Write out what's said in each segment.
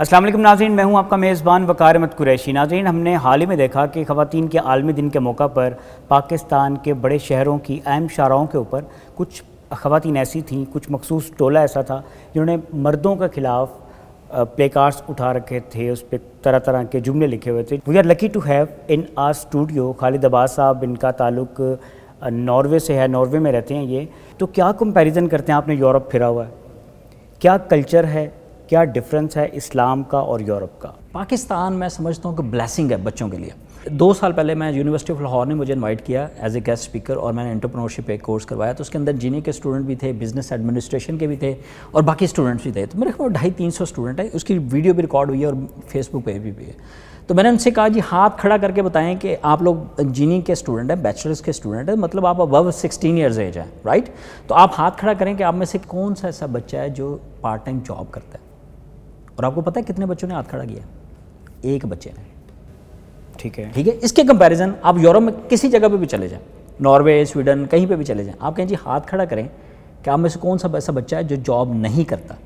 असलम नाजीन मैं हूं आपका मेज़बान वकार अहमद कुरैशी नाजीन हमने हाल ही में देखा कि ख़वान के आलमी दिन के मौका पर पाकिस्तान के बड़े शहरों की अहम शाराओं के ऊपर कुछ ख़वान ऐसी थीं कुछ मखसूस टोला ऐसा था जिन्होंने मर्दों के ख़िलाफ़ प्ले कार्ड्स उठा रखे थे उस पर तरह तरह के जुमले लिखे हुए थे we are lucky to have in our studio Khalid Abbas साहब इनका ताल्लुक नॉर्वे से है नॉर्वे में रहते हैं ये तो क्या कंपेरिज़न करते हैं आपने यूरोप फिरा हुआ है क्या कल्चर है क्या डिफरेंस है इस्लाम का और यूरोप का पाकिस्तान मैं समझता हूँ कि ब्लैसिंग है बच्चों के लिए दो साल पहले मैं यूनिवर्सिटी ऑफ लाहौर ने मुझे इनवाइट किया एज ए गेस्ट स्पीकर और मैंने एंटरप्रेन्योरशिप एक कोर्स करवाया तो उसके अंदर जीने के स्टूडेंट भी थे बिजनेस एडमिनिस्ट्रेशन के भी थे और बाकी स्टूडेंट्स भी थे तो मेरे ख्याल ढाई तीन सौ स्टूडेंट है उसकी वीडियो भी रिकॉर्ड हुई है और फेसबुक पर भी हुई है तो मैंने उनसे कहा जी हाथ खड़ा करके बताएं कि आप लोग इंजीनियरिंग के स्टूडेंट हैं बैचलर्स के स्टूडेंट हैं मतलब आप अबव सिक्सटीन इयर्स एज हैं राइट तो आप हाथ खड़ा करें कि आप में से कौन सा ऐसा बच्चा है जो पार्ट टाइम जॉब करता है और आपको पता है कितने बच्चों ने हाथ खड़ा किया एक बच्चे ने ठीक है ठीक है इसके कंपैरिजन आप यूरोप में किसी जगह पे भी चले जाएं नॉर्वे स्वीडन कहीं पे भी चले जाएं आप कहें जी हाथ खड़ा करें कि आप में से कौन सा ऐसा बच्चा है जो जॉब नहीं करता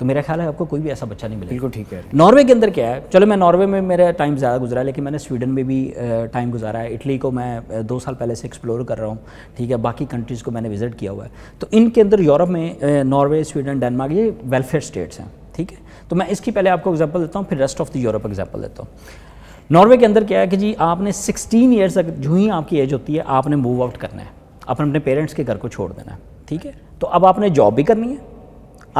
तो मेरा ख्याल है आपको कोई भी ऐसा बच्चा नहीं मिलेगा बिल्कुल ठीक है नॉर्वे के अंदर क्या है चलो मैं नॉर्वे में मेरा टाइम ज़्यादा गुजरा है लेकिन मैंने स्वीडन में भी टाइम गुजारा है इटली को मैं दो साल पहले से एक्सप्लोर कर रहा हूँ ठीक है बाकी कंट्रीज़ को मैंने विजिट किया हुआ है तो इनके अंदर यूरोप में नॉर्वे स्वीडन डेनमार्क ये वेलफेयर स्टेट्स हैं ठीक है तो मैं इसकी पहले आपको एग्जाम्पल देता हूँ फिर rest of the Europe example देता हूँ नॉर्वे के अंदर क्या है कि जी आपने 16 ईयर्स तक जो ही आपकी एज होती है आपने मूव आउट करना है आपने अपने पेरेंट्स के घर को छोड़ देना है ठीक है तो अब आपने जॉब भी करनी है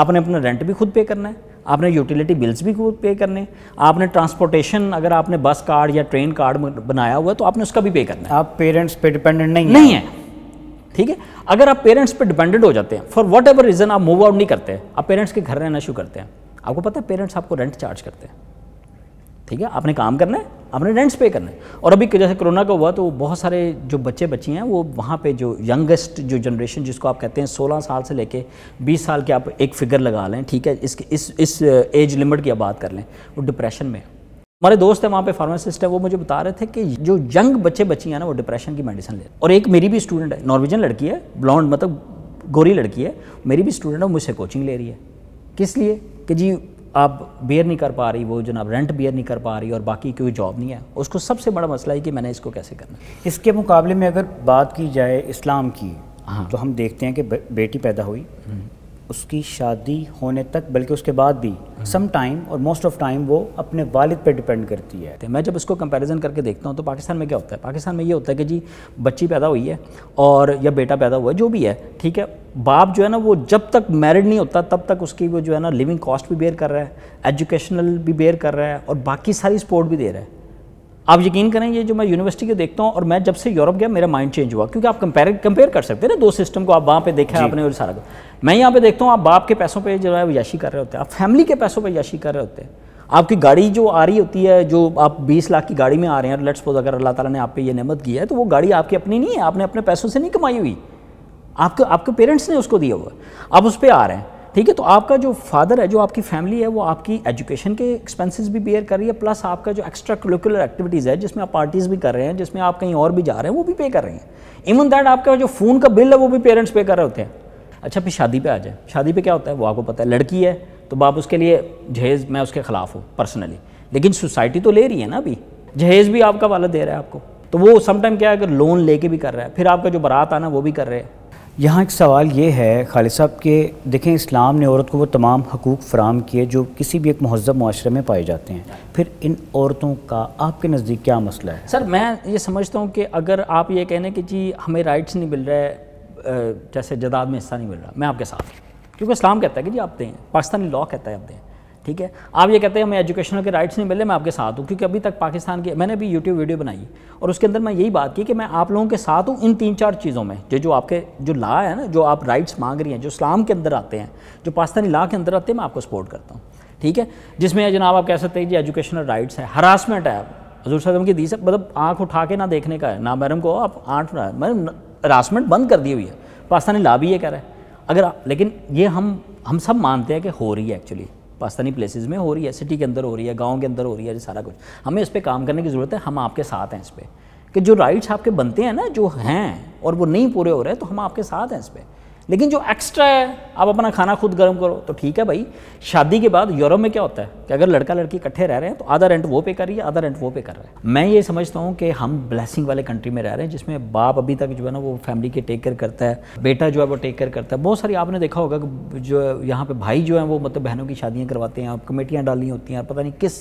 आपने अपना रेंट भी खुद पे करना है आपने यूटिलिटी बिल्स भी खुद पे करने आपने ट्रांसपोर्टेशन अगर आपने बस कार्ड या ट्रेन कार्ड बनाया हुआ है तो आपने उसका भी पे करना है आप पेरेंट्स पे डिपेंडेंट नहीं नहीं है ठीक है अगर आप पेरेंट्स पे डिपेंडेंट हो जाते हैं फॉर वट एवर रीज़न आप मूव आउट नहीं करते आप पेरेंट्स के घर रहना शुरू करते हैं आपको पता है पेरेंट्स आपको रेंट चार्ज करते हैं ठीक है आपने काम करना है आपने रेंट्स पे करना है और अभी जैसे कोरोना का हुआ तो बहुत सारे जो बच्चे बच्ची हैं वो वहाँ पे जो यंगेस्ट जो जनरेशन जिसको आप कहते हैं 16 साल से लेके 20 साल के आप एक फिगर लगा लें ठीक है इसके इस इस एज uh, लिमिट की आप बात कर लें वो डिप्रेशन में हमारे दोस्त हैं वहाँ पे फार्मासिस्ट है वो मुझे बता रहे थे कि जो यंग बच्चे बच्ची हैं ना वो डिप्रेशन की मेडिसिन ले और एक मेरी भी स्टूडेंट है नॉर्वेजन लड़की है ब्लॉन्ड मतलब गोरी लड़की है मेरी भी स्टूडेंट है मुझसे कोचिंग ले रही है किस लिए कि जी आप बेयर नहीं कर पा रही वो जनाब रेंट बेयर नहीं कर पा रही और बाकी कोई जॉब नहीं है उसको सबसे बड़ा मसला है कि मैंने इसको कैसे करना इसके मुकाबले में अगर बात की जाए इस्लाम की हाँ। तो हम देखते हैं कि बेटी पैदा हुई हम्म। उसकी शादी होने तक बल्कि उसके बाद भी सम टाइम और मोस्ट ऑफ टाइम वो अपने वालिद पर डिपेंड करती है तो मैं जब इसको कंपैरिजन करके देखता हूँ तो पाकिस्तान में क्या होता है पाकिस्तान में ये होता है कि जी बच्ची पैदा हुई है और या बेटा पैदा हुआ है जो भी है ठीक है बाप जो है ना वो जब तक मैरिड नहीं होता तब तक उसकी वो जो है ना लिविंग कॉस्ट भी बेयर कर रहा है एजुकेशनल भी बेयर कर रहा है और बाकी सारी सपोर्ट भी दे रहा है आप यकीन करें ये जो मैं यूनिवर्सिटी के देखता हूँ और मैं जब से यूरोप गया मेरा माइंड चेंज हुआ क्योंकि आप कंपेयर कंपेयर कर सकते हैं ना दो सिस्टम को आप वहाँ पे देखा है आपने और सारा मैं यहाँ पे देखता हूँ आप बाप के पैसों पे जो है याशी कर रहे होते हैं आप फैमिली के पैसों पर याशी कर रहे होते हैं आपकी गाड़ी जो आ रही होती है जो आप बीस लाख की गाड़ी में आ रहे हैं लेट्स सपोज अगर अल्लाह ताला ने आप पे ये नमत की है तो वो गाड़ी आपकी अपनी नहीं है आपने अपने पैसों से नहीं कमाई हुई आपके आपके पेरेंट्स ने उसको दिया हुआ आप उस पर आ रहे हैं ठीक है तो आपका जो फादर है जो आपकी फैमिली है वो आपकी एजुकेशन के एक्सपेंसेस भी बेयर कर रही है प्लस आपका जो एक्स्ट्रा करिकुलर एक्टिविटीज़ है जिसमें आप पार्टीज़ भी कर रहे हैं जिसमें आप कहीं और भी जा रहे हैं वो भी पे कर रहे हैं इवन दैट आपका जो फ़ोन का बिल है वो भी पेरेंट्स पे कर रहे होते हैं अच्छा फिर शादी पे आ जाए शादी पे क्या होता है वो आपको पता है लड़की है तो बाप उसके लिए जहेज़ मैं उसके ख़िलाफ़ हूँ पर्सनली लेकिन सोसाइटी तो ले रही है ना अभी जहेज़ भी आपका वाला दे रहा है आपको तो वो समटाइम क्या है अगर लोन लेके भी कर रहा है फिर आपका जो बारात आना वो भी कर रहे हैं यहाँ एक सवाल ये है खालिद साहब के देखें इस्लाम ने औरत को वो तमाम हकूक़ फ़राम किए जो किसी भी एक महजब माशरे में पाए जाते हैं फिर इन औरतों का आपके नज़दीक क्या मसला है सर मैं ये समझता हूँ कि अगर आप ये कहने कि जी हमें राइट्स नहीं मिल रहे जैसे जदाद में हिस्सा नहीं मिल रहा मैं आपके साथ क्योंकि इस्लाम कहता है कि जी आप दें पाकिस्तानी लॉ कहता है आप दें ठीक है आप ये कहते हैं हमें एजुकेशनल के राइट्स नहीं मिले मैं आपके साथ हूँ क्योंकि अभी तक पाकिस्तान के मैंने भी यूट्यूब वीडियो बनाई और उसके अंदर मैं यही बात की कि मैं आप लोगों के साथ हूँ इन तीन चार चीज़ों में जो जो आपके जो ला है ना जो आप राइट्स मांग रही हैं जो इस्लाम के अंदर आते हैं जो पाकिस्तानी ला के अंदर आते हैं मैं आपको सपोर्ट करता हूँ ठीक है जिसमें जनाब आप कह सकते हैं जी एजुकेशनल राइट्स है हरासमेंट है हजूर साहब की दी से मतलब आँख उठा के ना देखने का है ना मैडम को आप आठ मैडम हरासमेंट बंद कर दी हुई है पाकिस्तानी ला भी ये कह रहा है अगर लेकिन ये हम हम सब मानते हैं कि हो रही है एक्चुअली पाकिस्तानी प्लेसेस में हो रही है सिटी के अंदर हो रही है गाँव के अंदर हो रही है सारा कुछ हमें इस पर काम करने की ज़रूरत है हम आपके साथ हैं इस पर कि जो राइट्स आपके बनते हैं ना जो हैं और वो नहीं पूरे हो रहे हैं तो हम आपके साथ हैं इस पर लेकिन जो एक्स्ट्रा है आप अपना खाना खुद गर्म करो तो ठीक है भाई शादी के बाद यूरोप में क्या होता है कि अगर लड़का लड़की इकट्ठे रह रहे हैं तो आधा रेंट वो पे कर रही है आधा रेंट वो पे कर रहा है मैं ये समझता हूँ कि हम ब्लेसिंग वाले कंट्री में रह रहे हैं जिसमें बाप अभी तक जो है ना वो फैमिली के टेक केयर करता है बेटा जो है वो टेक केयर करता है बहुत सारी आपने देखा होगा कि जो यहाँ पर भाई जो है वो मतलब बहनों की शादियाँ करवाते हैं आप कमेटियाँ डालनी होती हैं पता नहीं किस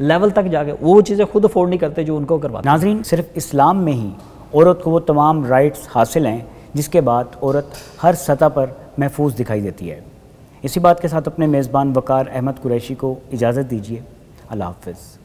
लेवल तक जाके वो चीज़ें खुद अफोर्ड नहीं करते जो उनको करवाते नाजरीन सिर्फ इस्लाम में ही औरत को वो तमाम राइट्स हासिल हैं जिसके बाद औरत हर सतह पर महफूज दिखाई देती है इसी बात के साथ अपने मेज़बान वक़ार अहमद कुरैशी को इजाज़त दीजिए अल्लाह हाफ